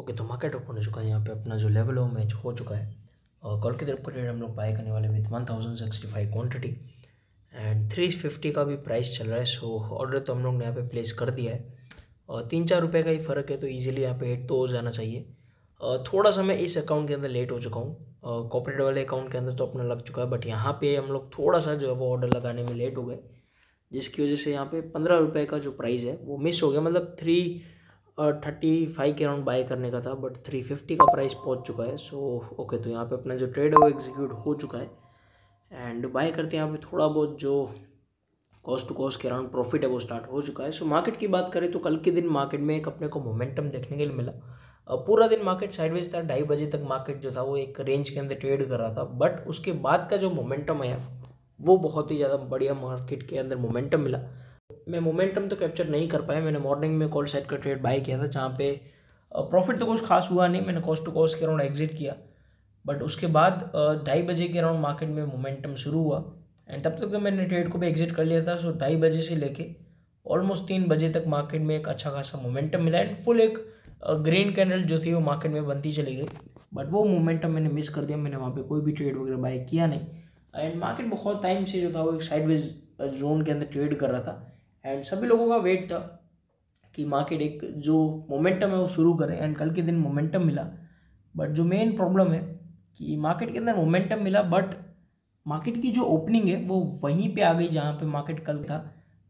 okay तो market open हो चुका है यहाँ पे अपना जो लेवल हो मैच हो चुका है और कॉल की तरफ का ट्रेड हम लोग बाय करने वाले with one thousand sixty five quantity and three fifty का भी प्राइस चल रहा है सो ऑर्डर तो हम लोग ने यहाँ पे प्लेस कर दिया है और तीन चार रुपये का ही फ़र्क है तो ईजिली यहाँ पे हेट तो हो जाना चाहिए थोड़ा सा मैं इस अकाउंट के अंदर लेट हो चुका हूँ कॉपरेट वाले अकाउंट के अंदर तो अपना लग चुका है बट यहाँ पे हम लोग थोड़ा सा जो है वो ऑर्डर लगाने में लेट हो गए जिसकी वजह से यहाँ पे पंद्रह रुपये का जो प्राइस है वो मिस हो गया मतलब थ्री थर्टी फाइव के अराउंड बाय करने का था बट थ्री फिफ्टी का प्राइस पहुंच चुका है सो so, ओके okay, तो यहाँ पे अपना जो ट्रेड है वो एग्जीक्यूट हो चुका है एंड बाय करते हैं यहाँ पे थोड़ा बहुत जो कॉस्ट टू कॉस्ट के अराउंड प्रॉफिट है वो स्टार्ट हो चुका है सो so, मार्केट की बात करें तो कल के दिन मार्केट में एक अपने को मोमेंटम देखने के लिए मिला पूरा दिन मार्केट साइडवेज था ढाई बजे तक मार्केट जो था वो एक रेंज के अंदर ट्रेड कर रहा था बट उसके बाद का जो मोमेंटम आया वो बहुत ही ज़्यादा बढ़िया मार्केट के अंदर मोमेंटम मिला मैं मोमेंटम तो कैप्चर नहीं कर पाया मैंने मॉर्निंग में कॉल साइड का ट्रेड बाई किया था जहाँ पे प्रॉफिट तो कुछ खास हुआ नहीं मैंने कॉस्ट टू कॉस्ट के अराउंड एग्जिट किया बट उसके बाद ढाई बजे के अराउंड मार्केट में मोमेंटम शुरू हुआ एंड तब तक तो मैंने ट्रेड को भी एग्जिट कर लिया था सो ढाई बजे से लेके ऑलमोस्ट तीन बजे तक मार्केट में एक अच्छा खासा मोमेंटम मिला एंड फुल एक ग्रीन कैंडल जो थी वो मार्केट में बनती चली गई बट वो मोमेंटम मैंने मिस कर दिया मैंने वहाँ पे कोई भी ट्रेड वगैरह बाय किया नहीं एंड मार्केट बहुत टाइम से जो था वो एक साइडवेज जोन के अंदर ट्रेड कर रहा था एंड सभी लोगों का वेट था कि मार्केट एक जो मोमेंटम है वो शुरू करें एंड कल के दिन मोमेंटम मिला बट जो मेन प्रॉब्लम है कि मार्केट के अंदर मोमेंटम मिला बट मार्केट की जो ओपनिंग है वो वहीं पे आ गई जहाँ पे मार्केट कल था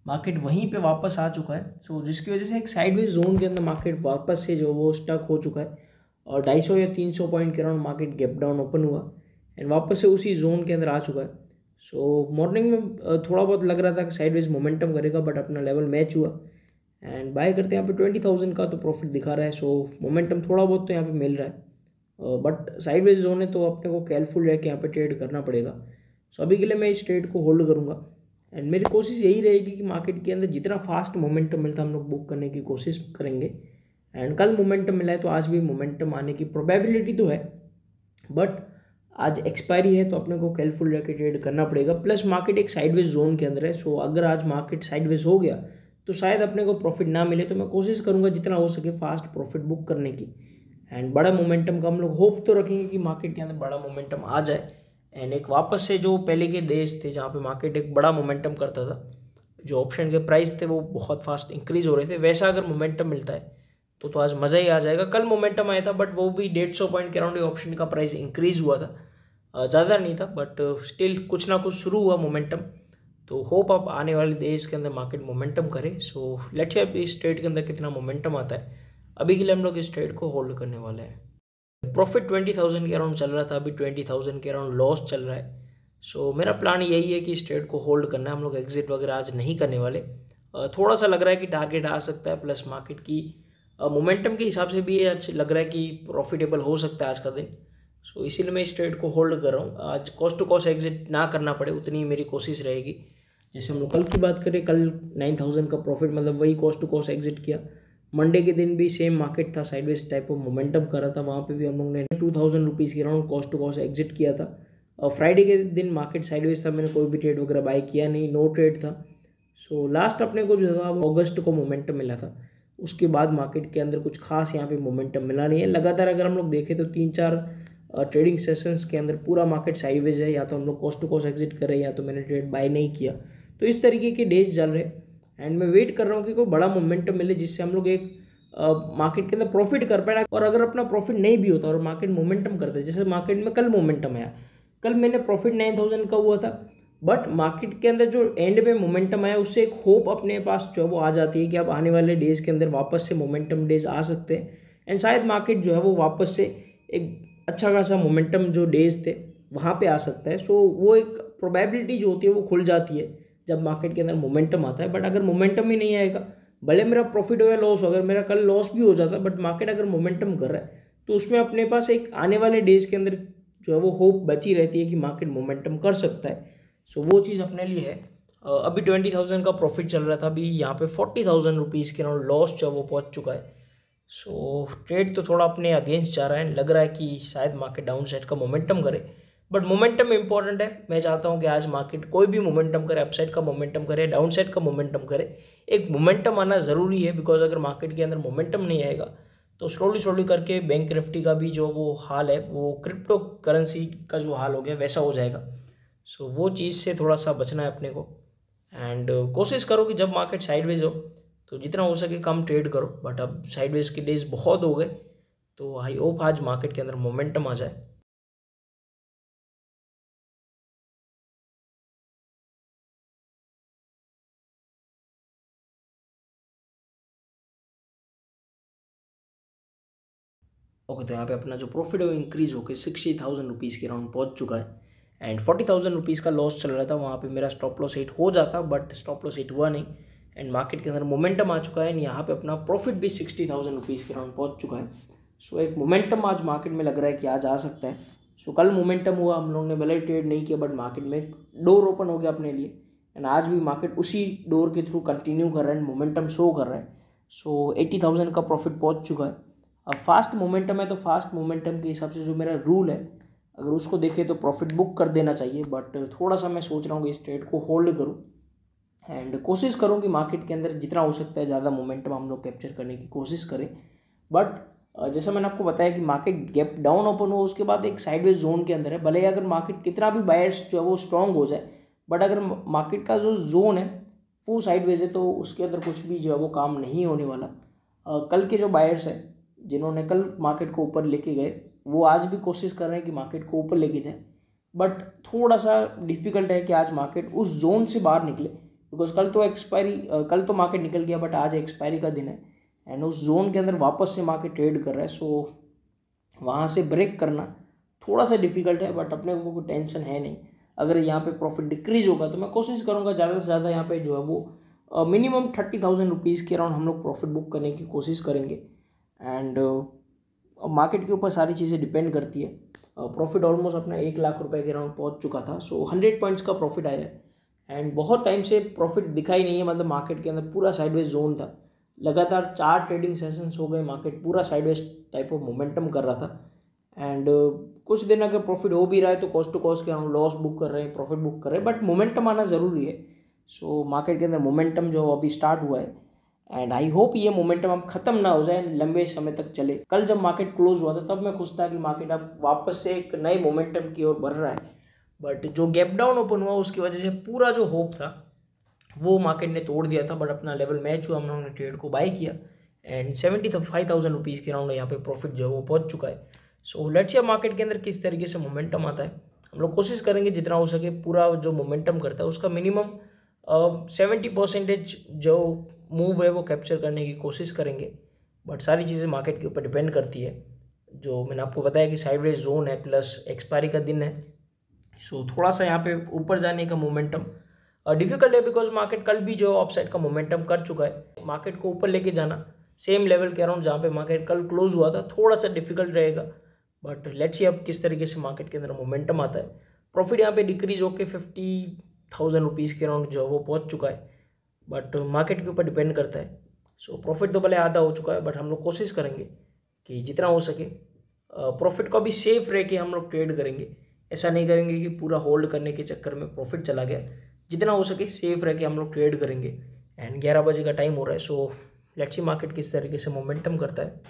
मार्केट वहीं पे वापस आ चुका है सो so, जिसकी वजह से एक साइडवेज जोन के अंदर मार्केट वापस से जो वो स्टक हो चुका है और 250 या 300 पॉइंट के around market gap down open हुआ एंड वापस से उसी जोन के अंदर आ चुका है सो so, मॉर्निंग में थोड़ा बहुत लग रहा था कि साइडवेज मोमेंटम करेगा बट अपना लेवल मैच हुआ एंड बाय करते हैं यहाँ पे ट्वेंटी थाउजेंड का तो प्रॉफिट दिखा रहा है सो so, मोमेंटम थोड़ा बहुत तो यहाँ पे मिल रहा है बट साइडवेज जोन है तो अपने को केयरफुल रह के यहाँ पे ट्रेड करना पड़ेगा सो so, अभी के लिए मैं इस ट्रेड को होल्ड करूँगा एंड मेरी कोशिश यही रहेगी कि मार्केट के अंदर जितना फास्ट मोमेंटम मिलता हम लोग बुक करने की कोशिश करेंगे एंड कल मोमेंटम मिला है तो आज भी मोमेंटम आने की प्रोबेबिलिटी तो है बट आज एक्सपायरी है तो अपने को केयरफुल रह के ट्रेड करना पड़ेगा प्लस मार्केट एक साइडवेज जोन के अंदर है सो अगर आज मार्केट साइडवेज हो गया तो शायद अपने को प्रॉफिट ना मिले तो मैं कोशिश करूँगा जितना हो सके फास्ट प्रॉफिट बुक करने की एंड बड़ा मोमेंटम का हम लोग होप तो रखेंगे कि मार्केट के अंदर बड़ा मोमेंटम आ जाए एंड एक वापस से जो पहले के देश थे जहाँ पे मार्केट एक बड़ा मोमेंटम करता था जो ऑप्शन के प्राइस थे वो बहुत फास्ट इंक्रीज हो रहे थे वैसा अगर मोमेंटम मिलता है तो तो आज मज़ा ही आ जाएगा कल मोमेंटम आया था बट वो भी डेढ़ सौ पॉइंट के अराउंड ऑप्शन का प्राइस इंक्रीज हुआ था ज़्यादा नहीं था बट स्टिल कुछ ना कुछ शुरू हुआ मोमेंटम तो होप आप आने वाले देश के अंदर मार्केट मोमेंटम करे सो लेट्स अब इस ट्रेड के अंदर कितना मोमेंटम आता है अभी के लिए हम लोग इस ट्रेड को होल्ड करने वाले हैं प्रॉफिट ट्वेंटी थाउजेंड के अराउंड चल रहा था अभी ट्वेंटी थाउजेंड के अराउंड लॉस चल रहा है सो so, मेरा प्लान यही है कि इस ट्रेड को होल्ड करना है हम लोग एग्जिट वगैरह आज नहीं करने वाले थोड़ा सा लग रहा है कि टारगेट आ सकता है प्लस मार्केट की मोमेंटम के हिसाब से भी ये अच्छा लग रहा है कि प्रॉफिटेबल हो सकता है आज का दिन सो so, इसीलिए मैं इस ट्रेड को होल्ड कर रहा हूँ आज कॉस्ट टू कॉस्ट एग्जिट ना करना पड़े उतनी मेरी कोशिश रहेगी जैसे हम लोग कल की बात करें कल नाइन थाउजेंड का प्रॉफिट मतलब वही कॉस्ट टू कॉस्ट एग्जिट किया मंडे के दिन भी सेम मार्केट था साइडवेज टाइप ऑफ मोमेंटम करा था वहाँ पे भी हम लोग ने टू थाउजेंड रुपीज़ की round cost to cost exit किया था और फ्राइडे के दिन मार्केट साइडवेज था मैंने कोई भी ट्रेड वगैरह बाई किया नहीं नो ट्रेड था सो so, लास्ट अपने को जो था अगस्त को मोमेंटम मिला था उसके बाद मार्केट के अंदर कुछ खास यहाँ पे मोमेंटम मिला नहीं है लगातार अगर हम लोग देखें तो तीन चार ट्रेडिंग सेशंस के अंदर पूरा मार्केट साइडवेज है या तो हम लोग कॉस्ट टू कॉस्ट एग्जिट कर रहे हैं या तो मैंने ट्रेड बाय नहीं किया तो इस तरीके के डेज चल रहे हैं एंड मैं वेट कर रहा हूँ कि कोई बड़ा मोमेंटम मिले जिससे हम लोग एक मार्केट के अंदर प्रॉफिट कर पाए और अगर अपना प्रॉफिट नहीं भी होता और मार्केट मोमेंटम है जैसे मार्केट में कल मोमेंटम आया कल मैंने प्रॉफिट नाइन थाउजेंड का हुआ था बट मार्केट के अंदर जो एंड में मोमेंटम आया उससे एक होप अपने पास जो है वो आ जाती है कि अब आने वाले डेज़ के अंदर वापस से मोमेंटम डेज आ सकते हैं एंड शायद मार्केट जो है वो वापस से एक अच्छा खासा मोमेंटम जो डेज थे वहाँ पे आ सकता है सो so, वो एक प्रोबेबिलिटी जो होती है वो खुल जाती है जब मार्केट के अंदर मोमेंटम आता है बट अगर मोमेंटम ही नहीं आएगा भले मेरा प्रॉफिट हो या लॉस हो अगर मेरा कल लॉस भी हो जाता है बट मार्केट अगर मोमेंटम कर रहा है तो उसमें अपने पास एक आने वाले डेज़ के अंदर जो है वो होप बची रहती है कि मार्केट मोमेंटम कर सकता है सो वो चीज़ अपने लिए है अभी ट्वेंटी थाउजेंड का प्रॉफिट चल रहा था अभी यहाँ पे फोर्टी थाउजेंड रुपीज़ के अराउंड लॉस जो वो पहुँच चुका है सो ट्रेड तो थोड़ा अपने अगेंस्ट जा रहा है लग रहा है कि शायद मार्केट डाउन साइड का मोमेंटम करे बट मोमेंटम इंपॉर्टेंट है मैं चाहता हूँ कि आज मार्केट कोई भी मोमेंटम करे अपसाइड का मोमेंटम करे डाउन साइड का मोमेंटम करे एक मोमेंटम आना ज़रूरी है बिकॉज अगर मार्केट के अंदर मोमेंटम नहीं आएगा तो स्लोली स्लोली करके बैंक निफ्टी का भी जो वो हाल है वो क्रिप्टो करेंसी का जो हाल हो गया वैसा हो जाएगा सो वो चीज़ से थोड़ा सा बचना है अपने को एंड uh, कोशिश करो कि जब मार्केट साइडवेज हो तो जितना हो सके कम ट्रेड करो बट अब साइडवेज के डेज बहुत हो गए तो आई होप आज मार्केट के अंदर मोमेंटम आ जाए ओके तो यहाँ पे अपना जो प्रॉफिट है वो इंक्रीज़ होकर सिक्सटी थाउजेंड रुपीज़ के अराउंड पहुँच चुका है एंड फोर्टी थाउजेंड रुपीज़ का लॉस चल रहा था वहाँ पे मेरा स्टॉप लॉस हिट हो जाता बट स्टॉप लॉस हिट हुआ नहीं एंड मार्केट के अंदर मोमेंटम आ चुका है एंड यहाँ पे अपना प्रॉफिट भी सिक्सटी थाउजेंड रुपीज़ के राउंड पहुँच चुका है सो so, एक मोमेंटम आज मार्केट में लग रहा है कि आज आ सकता है सो so, कल मोमेंटम हुआ हम लोगों ने भले ट्रेड नहीं किया बट मार्केट में एक डोर ओपन हो गया अपने लिए एंड आज भी मार्केट उसी डोर के थ्रू कंटिन्यू कर रहा है एंड मोमेंटम शो कर रहा है सो एटी थाउजेंड का प्रॉफिट पहुँच चुका है अब फास्ट मोमेंटम है तो फास्ट मोमेंटम के हिसाब से जो मेरा रूल है अगर उसको देखे तो प्रॉफिट बुक कर देना चाहिए बट थोड़ा सा मैं सोच रहा हूँ कि इस ट्रेड को होल्ड करूँ एंड कोशिश करूँ कि मार्केट के अंदर जितना हो सकता है ज़्यादा मोमेंटम हम लोग कैप्चर करने की कोशिश करें बट जैसा मैंने आपको बताया कि मार्केट गैप डाउन ओपन हो उसके बाद एक साइडवेज जोन के अंदर है भले ही अगर मार्केट कितना भी बायर्स जो है वो स्ट्रांग हो जाए बट अगर मार्केट का जो जोन है वो साइडवेज है तो उसके अंदर कुछ भी जो है वो काम नहीं होने वाला कल के जो बायर्स हैं जिन्होंने कल मार्केट को ऊपर लेके गए वो आज भी कोशिश कर रहे हैं कि मार्केट को ऊपर लेके जाए बट थोड़ा सा डिफिकल्ट है कि आज मार्केट उस जोन से बाहर निकले बिकॉज कल तो एक्सपायरी कल तो मार्केट निकल गया बट आज एक्सपायरी का दिन है एंड उस जोन के अंदर वापस से मार्केट ट्रेड कर रहा है सो वहाँ से ब्रेक करना थोड़ा सा डिफिकल्ट है बट अपने को कोई टेंशन है नहीं अगर यहाँ पे प्रॉफिट डिक्रीज होगा तो मैं कोशिश करूँगा ज़्यादा से ज़्यादा यहाँ पे जो है वो मिनिमम थर्टी थाउजेंड रुपीज़ के अराउंड हम लोग प्रॉफिट बुक करने की कोशिश करेंगे एंड मार्केट के ऊपर सारी चीज़ें डिपेंड करती है प्रॉफिट ऑलमोस्ट अपना एक लाख रुपए के अराउंड पहुंच चुका था सो हंड्रेड पॉइंट्स का प्रॉफिट आया है एंड बहुत टाइम से प्रॉफिट दिखाई नहीं है मतलब मार्केट के अंदर पूरा साइडवेज जोन था लगातार चार ट्रेडिंग सेशंस हो गए मार्केट पूरा साइडवेज टाइप ऑफ मोमेंटम कर रहा था एंड कुछ दिन अगर प्रॉफिट हो भी रहा है तो कॉस्ट टू कॉस्ट के राउंड लॉस बुक कर रहे हैं प्रॉफिट बुक कर रहे हैं बट मोमेंटम आना ज़रूरी है सो so, मार्केट के अंदर मोमेंटम जो अभी स्टार्ट हुआ है एंड आई होप ये मोमेंटम अब खत्म ना हो जाए लंबे समय तक चले कल जब मार्केट क्लोज हुआ था तब मैं खुश था कि मार्केट अब वापस से एक नए मोमेंटम की ओर बढ़ रहा है बट जो गैप डाउन ओपन हुआ उसकी वजह से पूरा जो होप था वो मार्केट ने तोड़ दिया था बट अपना लेवल मैच हुआ हम लोगों ने ट्रेड को बाई किया and seventy five thousand rupees के राउंड यहाँ पे प्रॉफिट जो है वो पहुँच चुका है सो लेट्स या मार्केट के अंदर किस तरीके से मोमेंटम आता है हम लोग कोशिश करेंगे जितना हो सके पूरा जो मोमेंटम करता है उसका मिनिमम सेवेंटी परसेंटेज जो मूव है वो कैप्चर करने की कोशिश करेंगे बट सारी चीज़ें मार्केट के ऊपर डिपेंड करती है जो मैंने आपको बताया कि साइडवेज जोन है प्लस एक्सपायरी का दिन है सो so, थोड़ा सा यहाँ पे ऊपर जाने का मोमेंटम डिफिकल्ट uh, है बिकॉज मार्केट कल भी जो ऑफसाइड का मोमेंटम कर चुका है मार्केट को ऊपर लेके जाना सेम लेवल के अराउंड जहाँ पे मार्केट कल क्लोज हुआ था थोड़ा सा डिफिकल्ट रहेगा बट लेट्स सी अब किस तरीके से मार्केट के अंदर मोमेंटम आता है प्रॉफिट यहाँ पे डिक्रीज होकर फिफ्टी थाउजेंड रुपीज़ के अराउंड जो है वो पहुँच चुका है बट मार्केट uh, के ऊपर डिपेंड करता है सो so, प्रॉफिट तो भले आधा हो चुका है बट हम लोग कोशिश करेंगे कि जितना हो सके प्रॉफिट uh, को भी सेफ रह के हम लोग ट्रेड करेंगे ऐसा नहीं करेंगे कि पूरा होल्ड करने के चक्कर में प्रॉफिट चला गया जितना हो सके सेफ रह के हम लोग ट्रेड करेंगे एंड ग्यारह बजे का टाइम हो रहा है सो लेट्स सी मार्केट किस तरीके से मोमेंटम करता है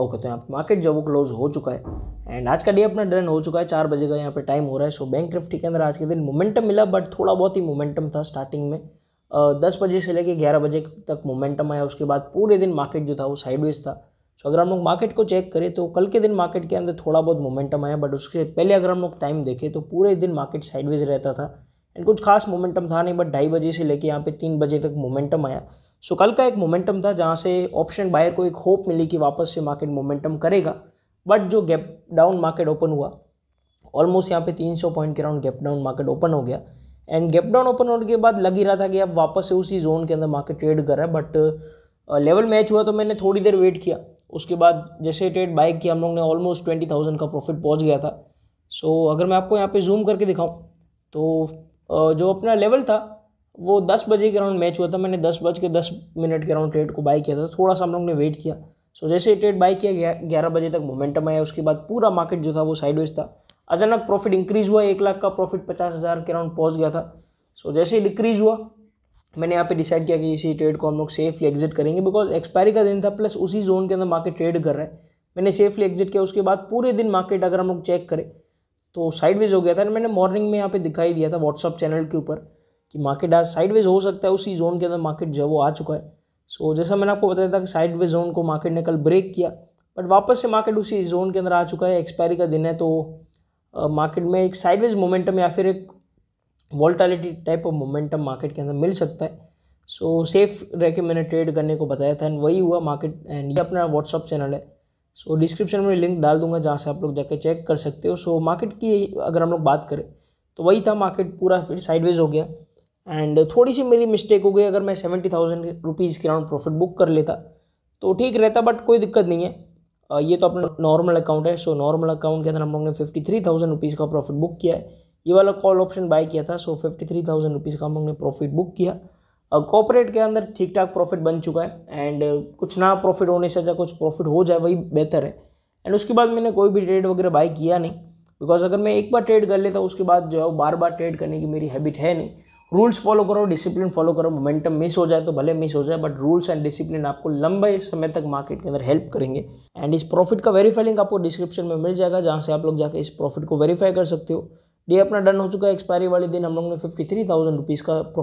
ओके तो यहाँ पर मार्केट जो वो क्लोज हो चुका है एंड आज का डे अपना डन हो चुका है चार बजे का यहाँ पे टाइम हो रहा है सो बैंक निफ्टी के अंदर आज के दिन मोमेंटम मिला बट थोड़ा बहुत ही मोमेंटम था स्टार्टिंग में दस बजे से लेकर ग्यारह बजे तक मोमेंटम आया उसके बाद पूरे दिन मार्केट जो था वो साइडवेज था सो अगर हम लोग मार्केट को चेक करें तो कल के दिन मार्केट के अंदर थोड़ा बहुत मोमेंटम आया बट उसके पहले अगर हम लोग टाइम देखें तो पूरे दिन मार्केट साइडवेज रहता था एंड कुछ खास मोमेंटम था नहीं बट ढाई बजे से लेकर यहाँ पे तीन बजे तक मोमेंटम आया सो कल का एक मोमेंटम था जहाँ से ऑप्शन बायर को एक होप मिली कि वापस से मार्केट मोमेंटम करेगा बट जो गैप डाउन मार्केट ओपन हुआ ऑलमोस्ट यहाँ पे 300 पॉइंट के round gap down market open हो गया एंड गैप डाउन ओपन होने के बाद लग ही रहा था कि अब वापस से उसी जोन के अंदर मार्केट ट्रेड कर रहा है बट लेवल मैच हुआ तो मैंने थोड़ी देर वेट किया उसके बाद जैसे ट्रेड बाइक किया हम लोग ने ऑलमोस्ट ट्वेंटी थाउजेंड का प्रॉफिट पहुँच गया था सो so, अगर मैं आपको यहाँ पर जूम करके दिखाऊँ तो जो अपना लेवल था वो दस बजे के अराउंड मैच हुआ था मैंने दस बज के दस मिनट के अराउंड ट्रेड को बाई किया था थोड़ा सा हम लोग ने वेट किया सो जैसे जैसे ट्रेड बाई किया गया ग्यारह बजे तक मोमेंटम आया उसके बाद पूरा मार्केट जो था वो साइडवेज था अचानक प्रॉफिट इंक्रीज हुआ एक लाख का प्रॉफिट पचास हज़ार के अराउंड पहुँच गया था सो जैसे ही डिक्रीज हुआ मैंने यहाँ पे डिसाइड किया कि इसी ट्रेड को हम लोग सेफली एग्जिट करेंगे बिकॉज एक्सपायरी का दिन था प्लस उसी जोन के अंदर मार्केट ट्रेड कर रहा है मैंने सेफली एग्जिट किया उसके बाद पूरे दिन मार्केट अगर हम लोग चेक करें तो साइडवेज हो गया था मैंने मॉर्निंग में यहाँ पे दिखाई दिया था व्हाट्सअप चैनल के ऊपर कि मार्केट आज साइडवेज हो सकता है उसी जोन के अंदर मार्केट जो है वो आ चुका है सो so, जैसा मैंने आपको बताया था कि साइडवेज जोन को मार्केट ने कल ब्रेक किया बट वापस से मार्केट उसी जोन के अंदर आ चुका है एक्सपायरी का दिन है तो मार्केट में एक साइडवेज मोमेंटम या फिर एक volatility type of momentum market के अंदर मिल सकता है सो सेफ रह के मैंने ट्रेड करने को बताया था एंड वही हुआ मार्केट एंड ये अपना व्हाट्सअप चैनल है सो so, डिस्क्रिप्शन में लिंक डाल दूंगा जहाँ से आप लोग जाके चेक कर सकते हो सो so, मार्केट की अगर हम लोग बात करें तो वही था मार्केट पूरा फिर साइडवेज हो गया एंड थोड़ी सी मेरी मिस्टेक हो गई अगर मैं सेवेंटी थाउजेंड रुपीज़ की राउंड प्रॉफिट बुक कर लेता तो ठीक रहता बट कोई दिक्कत नहीं है ये तो अपना नॉर्मल अकाउंट है सो नॉर्मल अकाउंट के अंदर हम लोग ने फिफ्टी थ्री थाउजेंड रुपीज़ का प्रॉफिट बुक किया है ये वाला कॉल ऑप्शन बाय किया था so fifty three thousand rupees का हम लोगों ने प्रॉफिट बुक किया कॉपरेट के अंदर ठीक ठाक प्रॉफिट बन चुका है एंड कुछ ना प्रॉफिट होने से अच्छा कुछ प्रॉफिट हो जाए वही बेहतर है एंड उसके बाद मैंने कोई भी ट्रेड वगैरह बाय किया नहीं बिकॉज अगर मैं एक बार ट्रेड कर लेता उसके बाद जो है बार बार ट्रेड करने की मेरी हैबिट है नहीं रूल्स फॉलो करो डिसिप्लिन फॉलो करो मोमेंटम मिस हो जाए तो भले मिस हो जाए बट रूल्स एंड डिसिप्लिन आपको लंबे समय तक मार्केट के अंदर हेल्प करेंगे एंड इस प्रॉफिट का वेरीफाई लिंक आपको डिस्क्रिप्शन में मिल जाएगा जहाँ से आप लोग जाकर इस प्रॉफिट को वेरीफाई कर सकते हो डे अपना डन हो चुका है एक्सपायरी वाले दिन हम लोग ने फिफ्टी थ्री थाउजेंड रुपीज़ का